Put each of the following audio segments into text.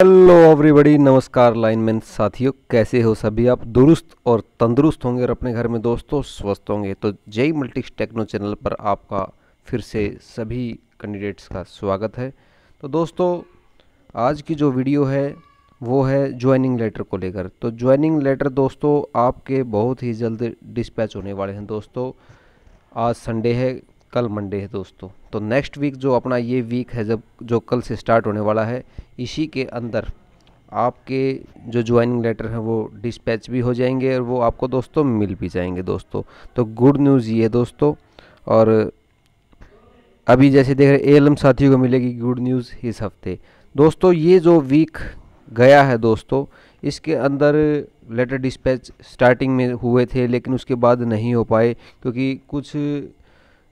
hello everybody नमस्कार lineman साथियों कैसे हो सभी आप दुरुस्त और तंदुरुस्त होंगे और अपने घर में दोस्तों स्वस्थ होंगे तो जय मल्टी टेक्नो चैनल पर आपका फिर से सभी कैंडिडेट्स का स्वागत है तो दोस्तों आज की जो वीडियो है वो है ज्वाइनिंग लेटर को लेकर तो ज्वाइनिंग लेटर दोस्तों आपके बहुत ही जल्द डिस्पैच होने वाले हैं दोस्तों आज संडे है कल मंडे है दोस्तों तो नेक्स्ट वीक जो अपना ये वीक है जब जो कल से स्टार्ट होने वाला है इसी के अंदर आपके जो ज्वाइनिंग लेटर हैं वो डिस्पैच भी हो जाएंगे और वो आपको दोस्तों मिल भी जाएंगे दोस्तों तो गुड न्यूज़ ये दोस्तों और अभी जैसे देख रहे एलम साथियों को मिलेगी गुड न्यूज़ इस हफ्ते दोस्तों ये जो वीक गया है दोस्तों इसके अंदर लेटर डिस्पैच स्टार्टिंग में हुए थे लेकिन उसके बाद नहीं हो पाए क्योंकि कुछ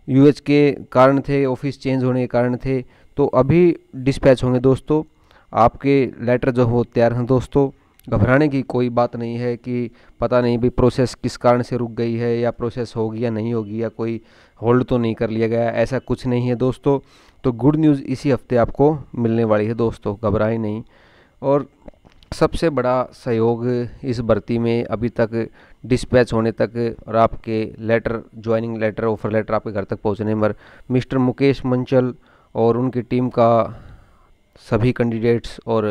यूएच के कारण थे ऑफिस चेंज होने के कारण थे तो अभी डिस्पैच होंगे दोस्तों आपके लेटर जो हो तैयार हैं दोस्तों घबराने की कोई बात नहीं है कि पता नहीं भी प्रोसेस किस कारण से रुक गई है या प्रोसेस होगी या नहीं होगी या कोई होल्ड तो नहीं कर लिया गया ऐसा कुछ नहीं है दोस्तों तो गुड न्यूज़ इसी हफ्ते आपको मिलने वाली है दोस्तों घबराए नहीं और सबसे बड़ा सहयोग इस भर्ती में अभी तक डिस्पैच होने तक और आपके letter joining letter offer letter आपके घर तक पहुंचने पर मिस्टर मुकेश मंचल और उनकी टीम का सभी कैंडिडेट्स और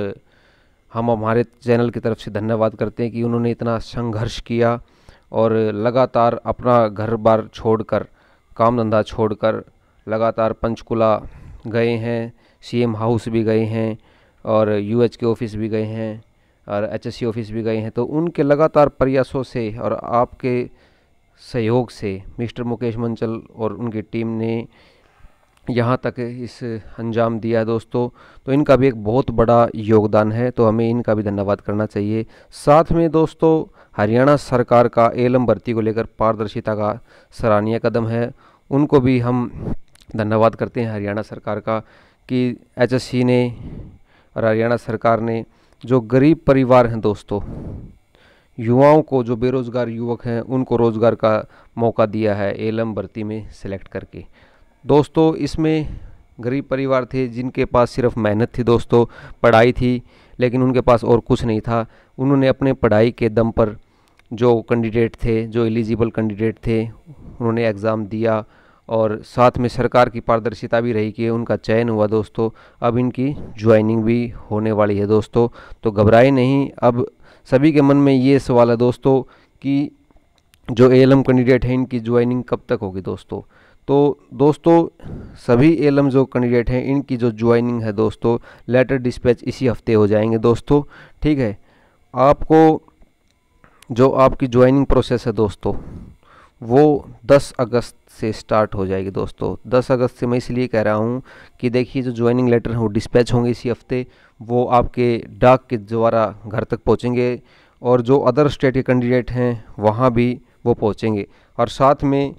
हम हमारे चैनल की तरफ से धन्यवाद करते हैं कि उन्होंने इतना संघर्ष किया और लगातार अपना घर बार छोड़कर काम धंधा छोड़कर लगातार पंचकुला गए हैं सीएम हाउस भी गए हैं और यूएच के ऑफिस भी गए हैं और एचएससी ऑफिस भी गए हैं तो उनके लगातार प्रयासों से और आपके सहयोग से मिस्टर मुकेश मंचल और उनकी टीम ने यहाँ तक इस अंजाम दिया है दोस्तों तो इनका भी एक बहुत बड़ा योगदान है तो हमें इनका भी धन्यवाद करना चाहिए साथ में दोस्तों हरियाणा सरकार का एलम भर्ती को लेकर पारदर्शिता का सराहनीय कदम है उनको भी हम धन्यवाद करते हैं हरियाणा सरकार का कि एचएससी ने और हरियाणा सरकार ने जो गरीब परिवार हैं दोस्तों युवाओं को जो बेरोज़गार युवक हैं उनको रोज़गार का मौका दिया है एलम भर्ती में सिलेक्ट करके दोस्तों इसमें गरीब परिवार थे जिनके पास सिर्फ मेहनत थी दोस्तों पढ़ाई थी लेकिन उनके पास और कुछ नहीं था उन्होंने अपने पढ़ाई के दम पर जो कैंडिडेट थे जो एलिजिबल कैंडिडेट थे उन्होंने एग्ज़ाम दिया और साथ में सरकार की पारदर्शिता भी रही कि उनका चयन हुआ दोस्तों अब इनकी ज्वाइनिंग भी होने वाली है दोस्तों तो घबराए नहीं अब सभी के मन में ये सवाल है दोस्तों कि जो एलम कैंडिडेट हैं इनकी ज्वाइनिंग कब तक होगी दोस्तों तो दोस्तों सभी एलम जो कैंडिडेट हैं इनकी जो ज्वाइनिंग है दोस्तों लेटर डिस्पैच इसी हफ्ते हो जाएंगे दोस्तों ठीक है आपको जो आपकी ज्वाइनिंग प्रोसेस है दोस्तों वो 10 अगस्त से स्टार्ट हो जाएगी दोस्तों 10 अगस्त से मैं इसलिए कह रहा हूँ कि देखिए जो ज्वाइनिंग लेटर हैं वो डिस्पैच होंगे इसी हफ्ते वो आपके डाक के द्वारा घर तक पहुँचेंगे और जो अदर स्टेट के कैंडिडेट हैं वहाँ भी वो पहुँचेंगे और साथ में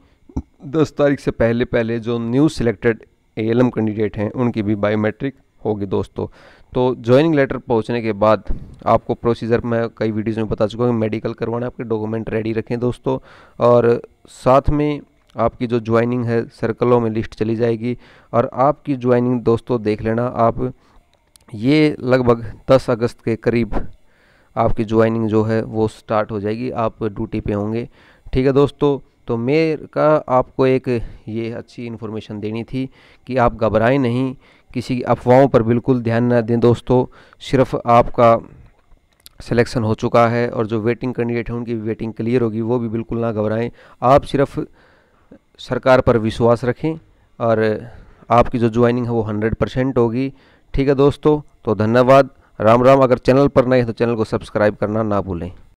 दस तारीख से पहले पहले जो न्यू सिलेक्टेड ए कैंडिडेट हैं उनकी भी बायोमेट्रिक होगी दोस्तों तो ज्वाइनिंग लेटर पहुंचने के बाद आपको प्रोसीजर मैं कई वीडियोज़ में बता चुका हूँ मेडिकल करवाना आपके डॉक्यूमेंट रेडी रखें दोस्तों और साथ में आपकी जो ज्वाइनिंग है सर्कलों में लिस्ट चली जाएगी और आपकी ज्वाइनिंग दोस्तों देख लेना आप ये लगभग 10 अगस्त के करीब आपकी ज्वाइनिंग जो है वो स्टार्ट हो जाएगी आप ड्यूटी पे होंगे ठीक है दोस्तों तो मेरे का आपको एक ये अच्छी इन्फॉर्मेशन देनी थी कि आप घबराएं नहीं किसी अफवाहों पर बिल्कुल ध्यान ना दें दोस्तों सिर्फ आपका सिलेक्शन हो चुका है और जो वेटिंग कैंडिडेट हैं उनकी वेटिंग क्लियर होगी वो भी बिल्कुल ना घबराएं आप सिर्फ सरकार पर विश्वास रखें और आपकी जो ज्वाइनिंग है वो हंड्रेड परसेंट होगी ठीक है दोस्तों तो धन्यवाद राम राम अगर चैनल पर नए हैं तो चैनल को सब्सक्राइब करना ना भूलें